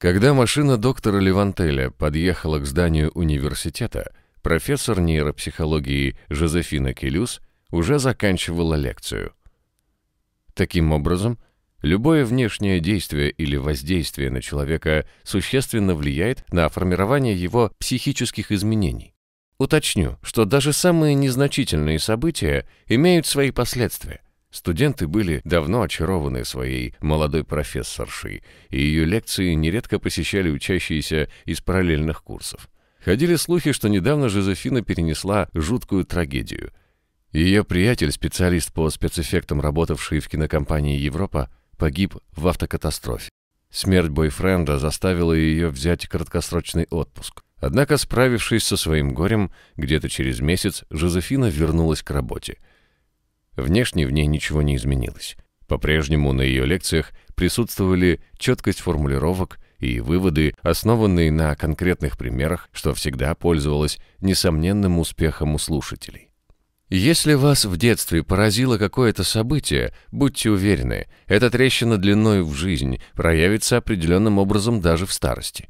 Когда машина доктора Левантеля подъехала к зданию университета, профессор нейропсихологии Жозефина Келюс уже заканчивала лекцию. Таким образом, любое внешнее действие или воздействие на человека существенно влияет на формирование его психических изменений. Уточню, что даже самые незначительные события имеют свои последствия – Студенты были давно очарованы своей молодой профессоршей, и ее лекции нередко посещали учащиеся из параллельных курсов. Ходили слухи, что недавно Жозефина перенесла жуткую трагедию. Ее приятель, специалист по спецэффектам, работавший в кинокомпании «Европа», погиб в автокатастрофе. Смерть бойфренда заставила ее взять краткосрочный отпуск. Однако, справившись со своим горем, где-то через месяц Жозефина вернулась к работе – Внешне в ней ничего не изменилось. По-прежнему на ее лекциях присутствовали четкость формулировок и выводы, основанные на конкретных примерах, что всегда пользовалось несомненным успехом у слушателей. Если вас в детстве поразило какое-то событие, будьте уверены, эта трещина длиной в жизнь проявится определенным образом даже в старости.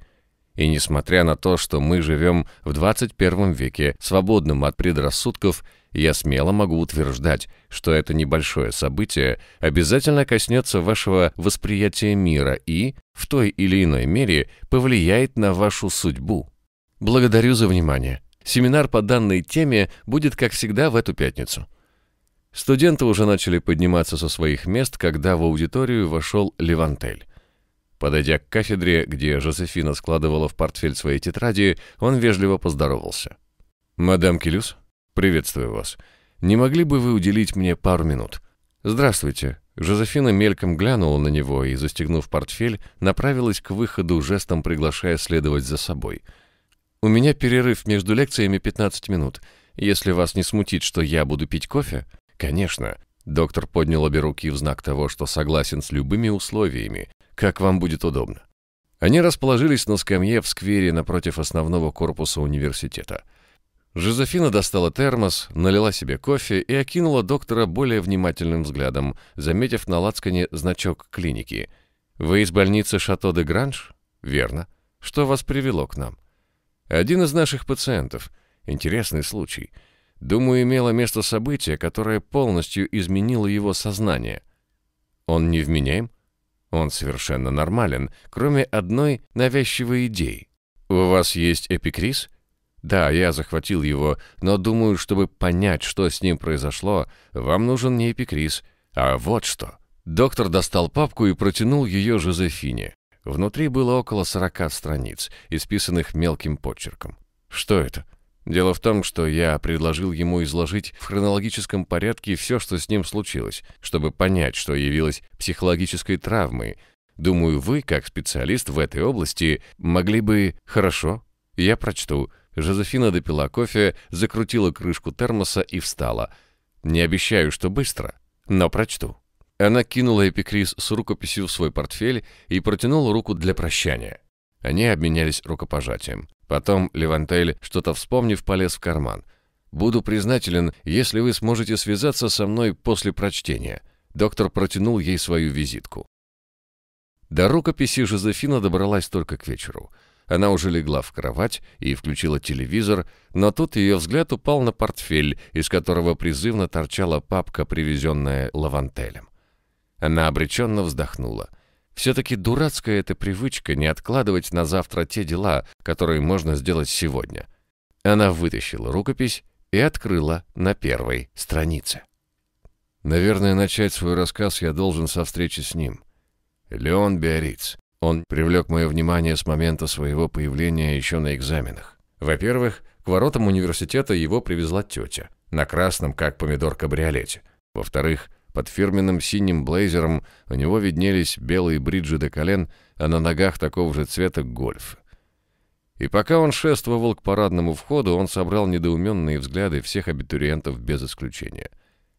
И несмотря на то, что мы живем в 21 веке, свободным от предрассудков я смело могу утверждать, что это небольшое событие обязательно коснется вашего восприятия мира и, в той или иной мере, повлияет на вашу судьбу. Благодарю за внимание. Семинар по данной теме будет, как всегда, в эту пятницу. Студенты уже начали подниматься со своих мест, когда в аудиторию вошел Левантель. Подойдя к кафедре, где Жозефина складывала в портфель свои тетради, он вежливо поздоровался. «Мадам Келюс?» «Приветствую вас. Не могли бы вы уделить мне пару минут?» «Здравствуйте». Жозефина мельком глянула на него и, застегнув портфель, направилась к выходу, жестом приглашая следовать за собой. «У меня перерыв между лекциями 15 минут. Если вас не смутит, что я буду пить кофе...» «Конечно». Доктор поднял обе руки в знак того, что согласен с любыми условиями. «Как вам будет удобно». Они расположились на скамье в сквере напротив основного корпуса университета – Жозефина достала термос, налила себе кофе и окинула доктора более внимательным взглядом, заметив на лацкане значок клиники. «Вы из больницы Шато де Гранж?» «Верно. Что вас привело к нам?» «Один из наших пациентов. Интересный случай. Думаю, имело место событие, которое полностью изменило его сознание». «Он невменяем?» «Он совершенно нормален, кроме одной навязчивой идеи». «У вас есть эпикриз?» Да, я захватил его, но думаю, чтобы понять, что с ним произошло, вам нужен не эпикриз, а вот что. Доктор достал папку и протянул ее Жозефине. Внутри было около 40 страниц, исписанных мелким подчерком. Что это? Дело в том, что я предложил ему изложить в хронологическом порядке все, что с ним случилось, чтобы понять, что явилось психологической травмой. Думаю, вы, как специалист в этой области, могли бы... Хорошо, я прочту. Жозефина допила кофе, закрутила крышку термоса и встала. Не обещаю, что быстро, но прочту. Она кинула эпикриз с рукописью в свой портфель и протянула руку для прощания. Они обменялись рукопожатием. Потом Левантель, что-то вспомнив, полез в карман. «Буду признателен, если вы сможете связаться со мной после прочтения». Доктор протянул ей свою визитку. До рукописи Жозефина добралась только к вечеру. Она уже легла в кровать и включила телевизор, но тут ее взгляд упал на портфель, из которого призывно торчала папка, привезенная Лавантелем. Она обреченно вздохнула. Все-таки дурацкая эта привычка не откладывать на завтра те дела, которые можно сделать сегодня. Она вытащила рукопись и открыла на первой странице. Наверное, начать свой рассказ я должен со встречи с ним. Леон Биориц. Он привлек мое внимание с момента своего появления еще на экзаменах. Во-первых, к воротам университета его привезла тетя, на красном, как помидор, кабриолете. Во-вторых, под фирменным синим блейзером у него виднелись белые бриджи до колен, а на ногах такого же цвета гольф. И пока он шествовал к парадному входу, он собрал недоуменные взгляды всех абитуриентов без исключения.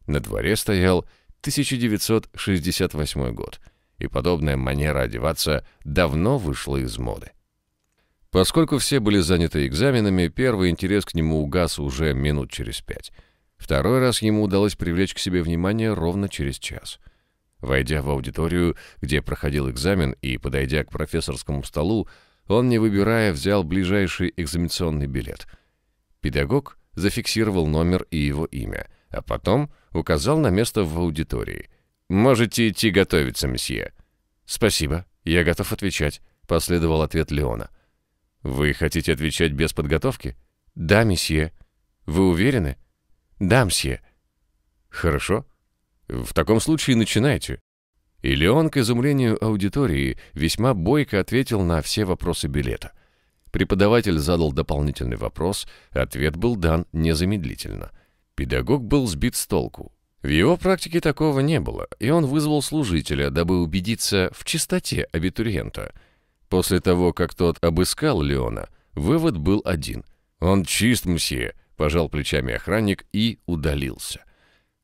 На дворе стоял 1968 год — и подобная манера одеваться давно вышла из моды. Поскольку все были заняты экзаменами, первый интерес к нему угас уже минут через пять. Второй раз ему удалось привлечь к себе внимание ровно через час. Войдя в аудиторию, где проходил экзамен, и подойдя к профессорскому столу, он, не выбирая, взял ближайший экзаменационный билет. Педагог зафиксировал номер и его имя, а потом указал на место в аудитории – «Можете идти готовиться, месье». «Спасибо, я готов отвечать», — последовал ответ Леона. «Вы хотите отвечать без подготовки?» «Да, месье». «Вы уверены?» «Да, месье. «Хорошо. В таком случае начинайте». И Леон, к изумлению аудитории, весьма бойко ответил на все вопросы билета. Преподаватель задал дополнительный вопрос, ответ был дан незамедлительно. Педагог был сбит с толку. В его практике такого не было, и он вызвал служителя, дабы убедиться в чистоте абитуриента. После того, как тот обыскал Леона, вывод был один. «Он чист, мсье», — пожал плечами охранник и удалился.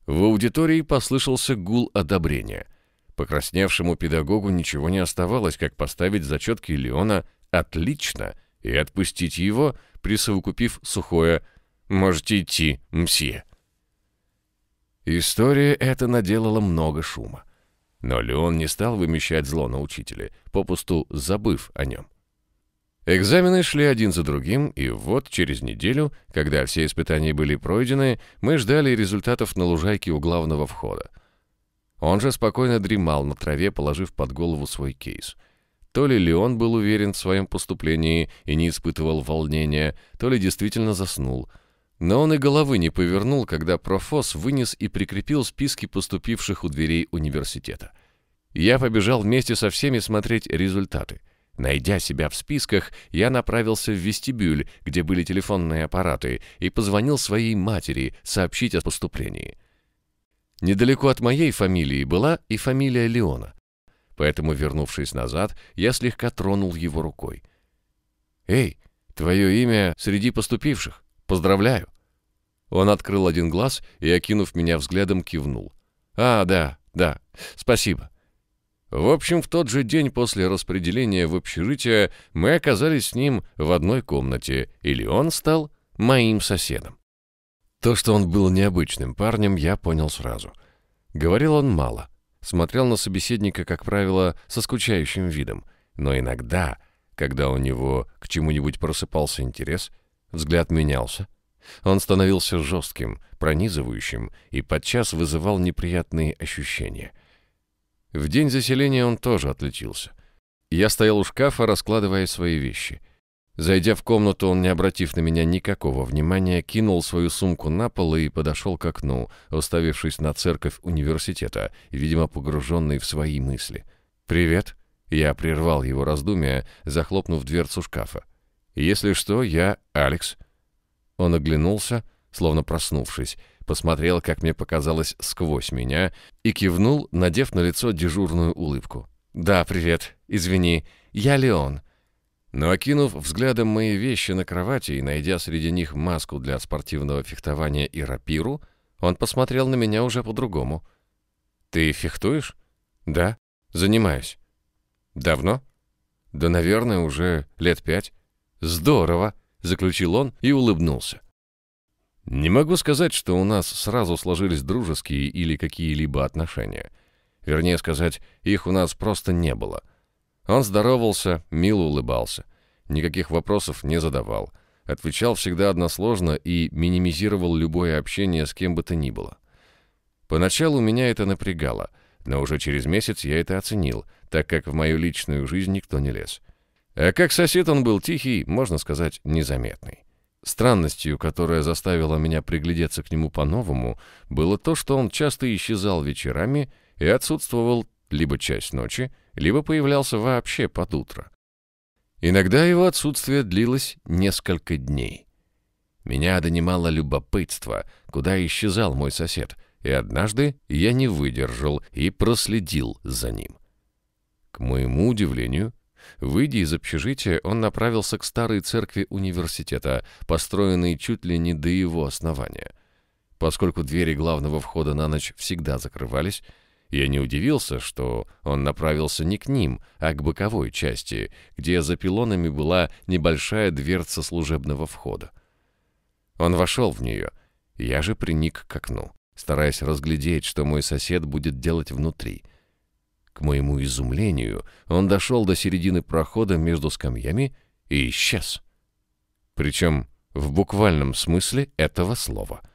В аудитории послышался гул одобрения. Покрасневшему педагогу ничего не оставалось, как поставить зачетки Леона «отлично» и отпустить его, присовокупив сухое «можете идти, мсье». История эта наделала много шума. Но Леон не стал вымещать зло на учителе, попусту забыв о нем. Экзамены шли один за другим, и вот через неделю, когда все испытания были пройдены, мы ждали результатов на лужайке у главного входа. Он же спокойно дремал на траве, положив под голову свой кейс. То ли Леон был уверен в своем поступлении и не испытывал волнения, то ли действительно заснул, но он и головы не повернул, когда профос вынес и прикрепил списки поступивших у дверей университета. Я побежал вместе со всеми смотреть результаты. Найдя себя в списках, я направился в вестибюль, где были телефонные аппараты, и позвонил своей матери сообщить о поступлении. Недалеко от моей фамилии была и фамилия Леона. Поэтому, вернувшись назад, я слегка тронул его рукой. «Эй, твое имя среди поступивших?» Поздравляю!» Он открыл один глаз и, окинув меня взглядом, кивнул. «А, да, да, спасибо». В общем, в тот же день после распределения в общежитие мы оказались с ним в одной комнате, или он стал моим соседом. То, что он был необычным парнем, я понял сразу. Говорил он мало, смотрел на собеседника, как правило, со скучающим видом, но иногда, когда у него к чему-нибудь просыпался интерес, Взгляд менялся. Он становился жестким, пронизывающим и подчас вызывал неприятные ощущения. В день заселения он тоже отличился. Я стоял у шкафа, раскладывая свои вещи. Зайдя в комнату, он, не обратив на меня никакого внимания, кинул свою сумку на пол и подошел к окну, уставившись на церковь университета, видимо, погруженный в свои мысли. «Привет!» Я прервал его раздумия, захлопнув дверцу шкафа. Если что, я Алекс». Он оглянулся, словно проснувшись, посмотрел, как мне показалось, сквозь меня и кивнул, надев на лицо дежурную улыбку. «Да, привет. Извини. Я Леон». Но окинув взглядом мои вещи на кровати и найдя среди них маску для спортивного фехтования и рапиру, он посмотрел на меня уже по-другому. «Ты фехтуешь?» «Да. Занимаюсь». «Давно?» «Да, наверное, уже лет пять». «Здорово», — заключил он и улыбнулся. Не могу сказать, что у нас сразу сложились дружеские или какие-либо отношения. Вернее сказать, их у нас просто не было. Он здоровался, мило улыбался, никаких вопросов не задавал, отвечал всегда односложно и минимизировал любое общение с кем бы то ни было. Поначалу меня это напрягало, но уже через месяц я это оценил, так как в мою личную жизнь никто не лез. А как сосед он был тихий, можно сказать, незаметный. Странностью, которая заставила меня приглядеться к нему по-новому, было то, что он часто исчезал вечерами и отсутствовал либо часть ночи, либо появлялся вообще под утро. Иногда его отсутствие длилось несколько дней. Меня донимало любопытство, куда исчезал мой сосед, и однажды я не выдержал и проследил за ним. К моему удивлению, Выйдя из общежития, он направился к старой церкви университета, построенной чуть ли не до его основания. Поскольку двери главного входа на ночь всегда закрывались, я не удивился, что он направился не к ним, а к боковой части, где за пилонами была небольшая дверца служебного входа. Он вошел в нее, я же приник к окну, стараясь разглядеть, что мой сосед будет делать внутри — к моему изумлению, он дошел до середины прохода между скамьями и исчез. Причем в буквальном смысле этого слова —